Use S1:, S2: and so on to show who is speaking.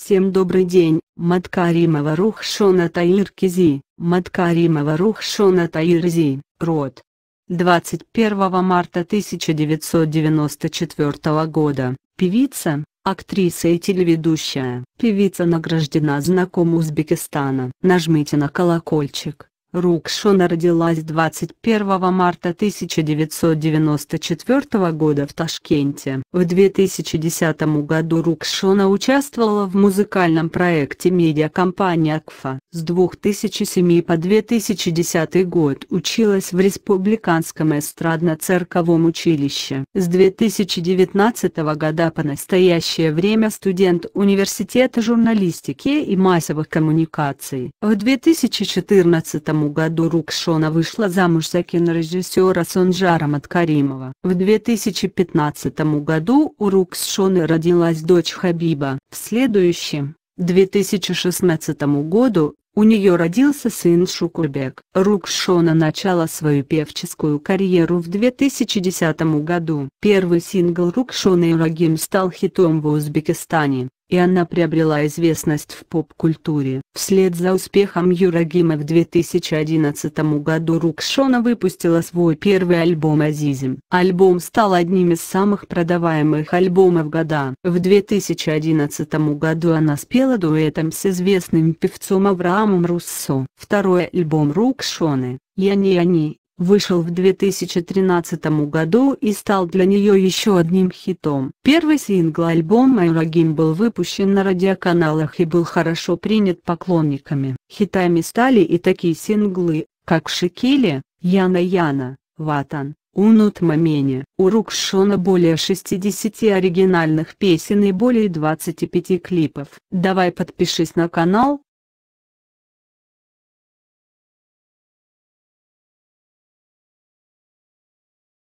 S1: Всем добрый день, Маткаримова Рухшона Таир Кизи, Маткаримова Рухшона Таир Зи, род. 21 марта 1994 года, певица, актриса и телеведущая. Певица награждена знаком Узбекистана. Нажмите на колокольчик Рукшона родилась 21 марта 1994 года в Ташкенте. В 2010 году Рукшона участвовала в музыкальном проекте медиакомпании «Акфа». С 2007 по 2010 год училась в Республиканском эстрадно-церковом училище. С 2019 года по настоящее время студент Университета журналистики и массовых коммуникаций. В 2014 году Рукшона вышла замуж за кинорежиссера Сонжара Маткаримова. В 2015 году у Рукшоны родилась дочь Хабиба. В следующем, 2016 году, у нее родился сын Шукурбек. Рукшона начала свою певческую карьеру в 2010 году. Первый сингл Рукшона и Рагим стал хитом в Узбекистане и она приобрела известность в поп-культуре. Вслед за успехом Юрагима в 2011 году Рукшона выпустила свой первый альбом «Азизим». Альбом стал одним из самых продаваемых альбомов года. В 2011 году она спела дуэтом с известным певцом Авраамом Руссо. Второй альбом Рукшоны «Яни-Яни» вышел в 2013 году и стал для нее еще одним хитом. Первый сингл альбома «Ирагим» был выпущен на радиоканалах и был хорошо принят поклонниками. Хитами стали и такие синглы, как Шикили, «Яна Яна», «Ватан», Унут Мамени. У Рукшона более 60 оригинальных песен и более 25 клипов. Давай подпишись на канал,